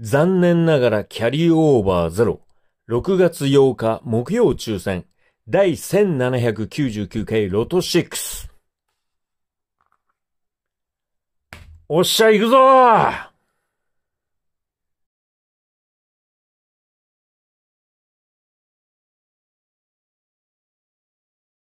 残念ながらキャリーオーバーゼロ。6月8日木曜抽選。第1799回ロト6。おっしゃ、行くぞ